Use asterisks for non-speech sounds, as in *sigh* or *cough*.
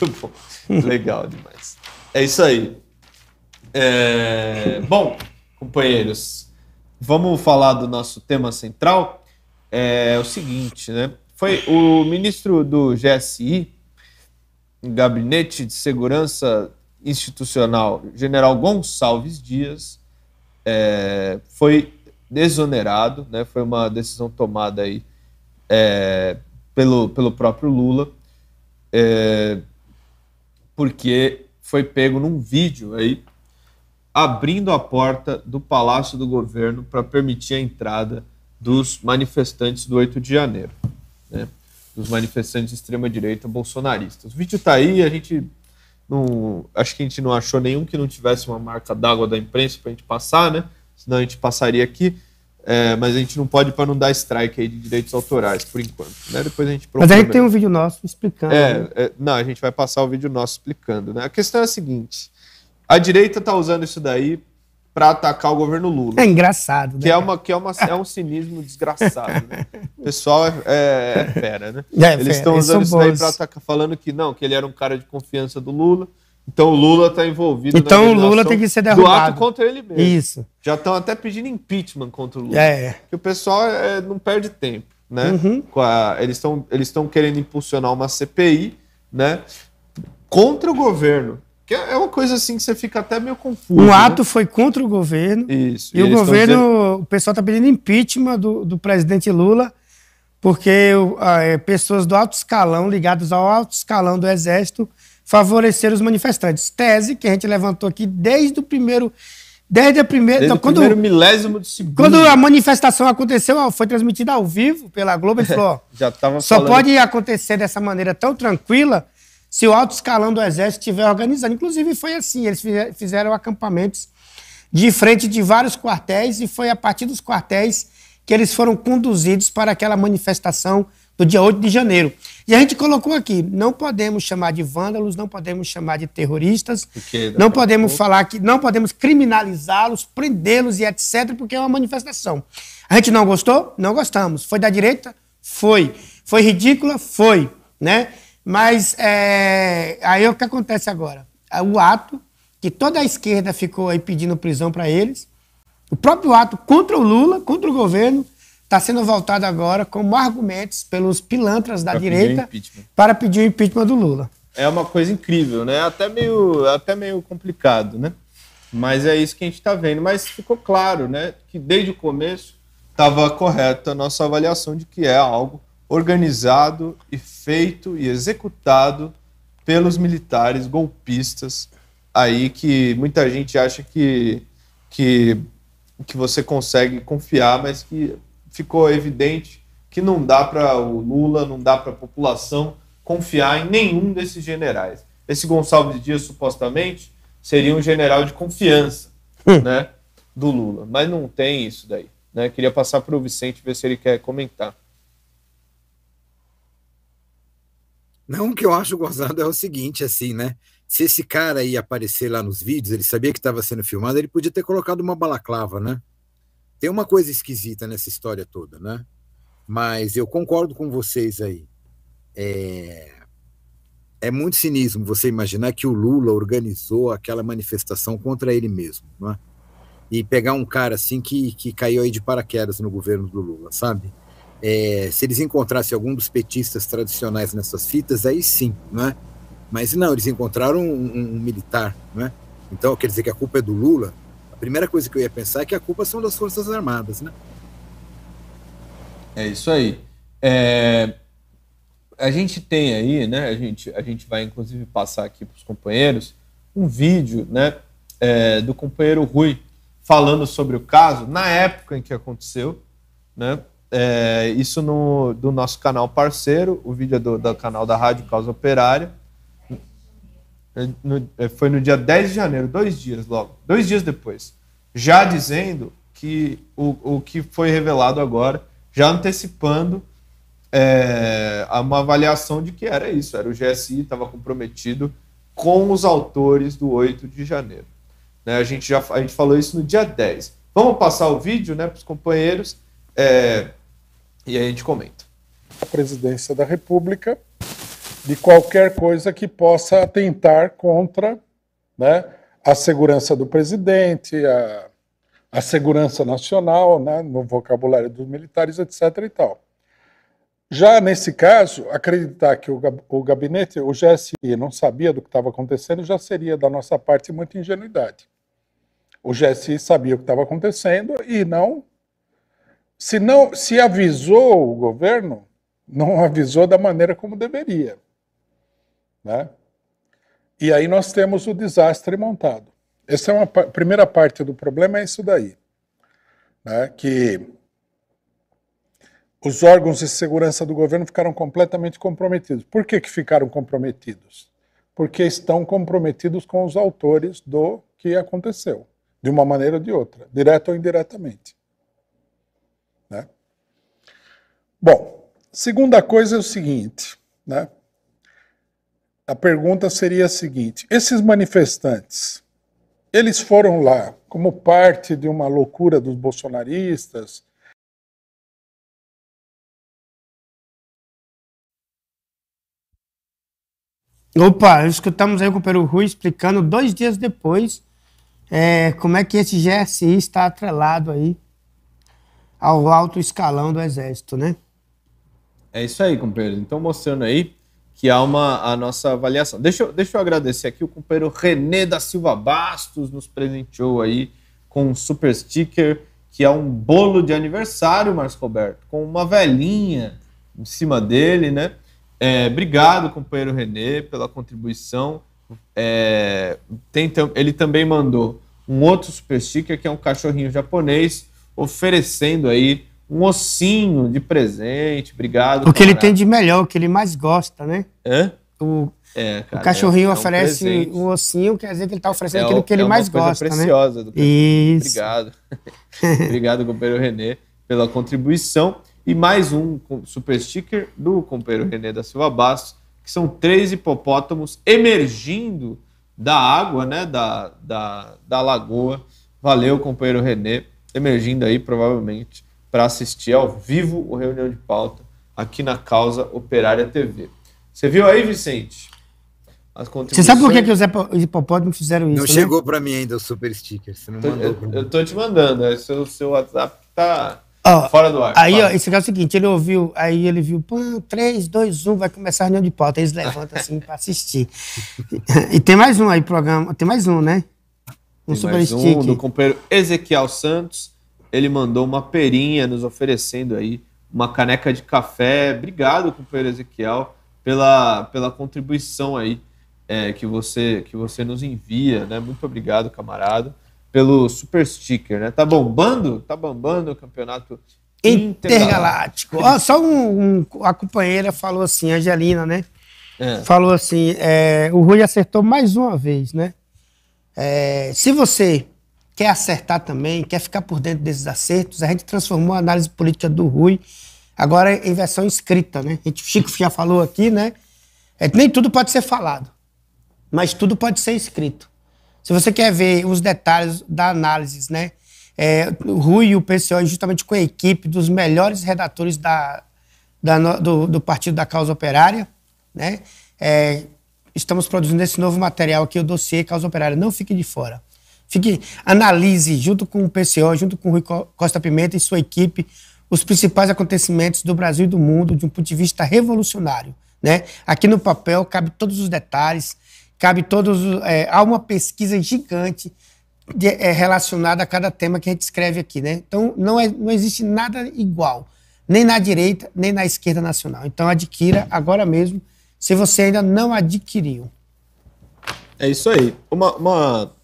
Muito bom. Legal demais. É isso aí. É... Bom, companheiros, vamos falar do nosso tema central. É o seguinte, né? Foi o ministro do GSI, Gabinete de Segurança Institucional, General Gonçalves Dias, é... foi desonerado, né? Foi uma decisão tomada aí é... pelo, pelo próprio Lula. É, porque foi pego num vídeo aí abrindo a porta do Palácio do Governo para permitir a entrada dos manifestantes do 8 de janeiro, né? dos manifestantes de extrema-direita bolsonaristas. O vídeo está aí, a gente não. Acho que a gente não achou nenhum que não tivesse uma marca d'água da imprensa para a gente passar, né? Senão a gente passaria aqui. É, mas a gente não pode para não dar strike aí de direitos autorais, por enquanto. Né? Depois a gente Mas aí tem um vídeo nosso explicando. É, né? é, não, a gente vai passar o vídeo nosso explicando. Né? A questão é a seguinte: a direita está usando isso daí para atacar o governo Lula. É engraçado, né? Que é, uma, que é, uma, é um cinismo desgraçado, né? O pessoal é, é, é fera, né? É, Eles estão usando isso daí para atacar, falando que não, que ele era um cara de confiança do Lula. Então o Lula está envolvido. Então o Lula tem que ser derrubado. Do ato contra ele mesmo. Isso. Já estão até pedindo impeachment contra o Lula. É. Que o pessoal é, não perde tempo, né? Uhum. A, eles estão eles estão querendo impulsionar uma CPI, né? Contra o governo. Que é, é uma coisa assim que você fica até meio confuso. Um né? ato foi contra o governo. Isso. E, e o governo, dizendo... o pessoal está pedindo impeachment do, do presidente Lula porque ah, é, pessoas do alto escalão, ligadas ao alto escalão do Exército, favoreceram os manifestantes. Tese que a gente levantou aqui desde o primeiro. Desde a primeira. Desde então, quando, primeiro milésimo de segundo. Quando a manifestação aconteceu, foi transmitida ao vivo pela Globo, ele falou: é, *laughs* já tava só falando. pode acontecer dessa maneira tão tranquila se o alto escalão do Exército estiver organizando. Inclusive, foi assim: eles fizeram acampamentos de frente de vários quartéis e foi a partir dos quartéis que eles foram conduzidos para aquela manifestação do dia 8 de janeiro. E a gente colocou aqui: não podemos chamar de vândalos, não podemos chamar de terroristas, não podemos falar que não podemos criminalizá-los, prendê-los e etc, porque é uma manifestação. A gente não gostou? Não gostamos. Foi da direita? Foi. Foi ridícula? Foi, né? Mas é, aí é o que acontece agora? É o ato que toda a esquerda ficou aí pedindo prisão para eles, o próprio ato contra o Lula, contra o governo, está sendo voltado agora como argumentos pelos pilantras da pra direita pedir para pedir o impeachment do Lula. É uma coisa incrível, né? Até meio, até meio complicado, né? Mas é isso que a gente está vendo. Mas ficou claro, né? Que desde o começo estava correta a nossa avaliação de que é algo organizado e feito e executado pelos militares golpistas aí que muita gente acha que, que que você consegue confiar, mas que ficou evidente que não dá para o Lula, não dá para a população confiar em nenhum desses generais. Esse Gonçalves Dias, supostamente, seria um general de confiança hum. né, do Lula, mas não tem isso daí. Né? Queria passar para o Vicente ver se ele quer comentar. Não, o que eu acho gozado é o seguinte, assim, né? Se esse cara ia aparecer lá nos vídeos, ele sabia que estava sendo filmado, ele podia ter colocado uma balaclava, né? Tem uma coisa esquisita nessa história toda, né? Mas eu concordo com vocês aí. É, é muito cinismo você imaginar que o Lula organizou aquela manifestação contra ele mesmo, não é? E pegar um cara assim que, que caiu aí de paraquedas no governo do Lula, sabe? É, se eles encontrassem algum dos petistas tradicionais nessas fitas, aí sim, né? Mas não, eles encontraram um, um, um, militar, né? Então, quer dizer que a culpa é do Lula? A primeira coisa que eu ia pensar é que a culpa são das Forças Armadas, né? É isso aí. É... A gente tem aí, né? A gente, a gente vai inclusive passar aqui para os companheiros um vídeo, né? É, do companheiro Rui falando sobre o caso na época em que aconteceu, né? É, isso no, do nosso canal parceiro, o vídeo é do, do canal da Rádio Causa Operária. É, no, é, foi no dia 10 de janeiro, dois dias logo, dois dias depois. Já dizendo que o, o que foi revelado agora, já antecipando é, uma avaliação de que era isso, era o GSI, estava comprometido com os autores do 8 de janeiro. Né, a, gente já, a gente falou isso no dia 10. Vamos passar o vídeo né, para os companheiros. É, e aí a gente comenta. A presidência da República de qualquer coisa que possa atentar contra né, a segurança do presidente, a, a segurança nacional, né, no vocabulário dos militares, etc. E tal. Já nesse caso, acreditar que o gabinete, o GSI, não sabia do que estava acontecendo já seria, da nossa parte, muita ingenuidade. O GSI sabia o que estava acontecendo e não se não se avisou o governo, não avisou da maneira como deveria, né? E aí nós temos o desastre montado. Essa é uma primeira parte do problema é isso daí, né? Que os órgãos de segurança do governo ficaram completamente comprometidos. Por que, que ficaram comprometidos? Porque estão comprometidos com os autores do que aconteceu, de uma maneira ou de outra, direta ou indiretamente. Bom, segunda coisa é o seguinte, né? A pergunta seria a seguinte: esses manifestantes, eles foram lá como parte de uma loucura dos bolsonaristas? Opa, escutamos aí o Peru Rui explicando dois dias depois é, como é que esse GSI está atrelado aí ao alto escalão do Exército, né? É isso aí, companheiro. Então, mostrando aí que há uma a nossa avaliação. Deixa eu, deixa eu agradecer aqui o companheiro René da Silva Bastos nos presenteou aí com um super sticker que é um bolo de aniversário, Marcos Roberto, com uma velhinha em cima dele, né? É, obrigado, companheiro René, pela contribuição. É, tem, ele também mandou um outro super sticker que é um cachorrinho japonês oferecendo aí um ossinho de presente, obrigado. O que ele tem de melhor, o que ele mais gosta, né? Hã? O, é, cara, o cachorrinho é, é um oferece presente. um, ossinho, quer dizer que ele está é, oferecendo é aquilo que ele é mais gosta, né? preciosa né? Do Isso. Obrigado. *laughs* obrigado, companheiro Renê, pela contribuição. E mais um super sticker do companheiro Renê da Silva Bastos, que são três hipopótamos emergindo da água, né? Da, da, da lagoa. Valeu, companheiro Renê, emergindo aí, provavelmente para assistir ao vivo o Reunião de Pauta aqui na Causa Operária TV. Você viu aí, Vicente? Contribuições... Você sabe por que, que os hipopótamos fizeram isso? Não né? chegou para mim ainda o super sticker. Você não mandou eu, eu tô te mandando. É seu, seu WhatsApp tá ó, fora do ar. Aí, ó, esse é o seguinte: ele ouviu, aí ele viu, pum, 3, 2, 1, vai começar a reunião de pauta. Eles levantam assim para assistir. e tem mais um aí, programa. Tem mais um, né? Um tem super mais sticker. Um do companheiro Ezequiel Santos ele mandou uma perinha nos oferecendo aí uma caneca de café. Obrigado, companheiro Ezequiel, pela, pela contribuição aí é, que, você, que você nos envia, né? Muito obrigado, camarada, pelo super sticker, né? Tá bombando? Tá bombando o campeonato intergaláctico. Ó, só um, um, a companheira falou assim, Angelina, né? É. Falou assim, é, o Rui acertou mais uma vez, né? É, se você quer acertar também, quer ficar por dentro desses acertos. A gente transformou a análise política do Rui agora é em versão escrita, né? A gente, o Chico já falou aqui, né? É, nem tudo pode ser falado, mas tudo pode ser escrito. Se você quer ver os detalhes da análise, né? É, o Rui e o PCO, justamente com a equipe dos melhores redatores da, da, do, do, Partido da Causa Operária, né? É, estamos produzindo esse novo material aqui, o dossiê Causa Operária. Não fique de fora. Fique, analise junto com o PCO, junto com o Rui Costa Pimenta e sua equipe, os principais acontecimentos do Brasil e do mundo de um ponto de vista revolucionário. Né? Aqui no papel cabe todos os detalhes, cabe todos. É, há uma pesquisa gigante de, é, relacionada a cada tema que a gente escreve aqui. Né? Então não, é, não existe nada igual, nem na direita, nem na esquerda nacional. Então adquira agora mesmo, se você ainda não adquiriu. É isso aí. Uma, uma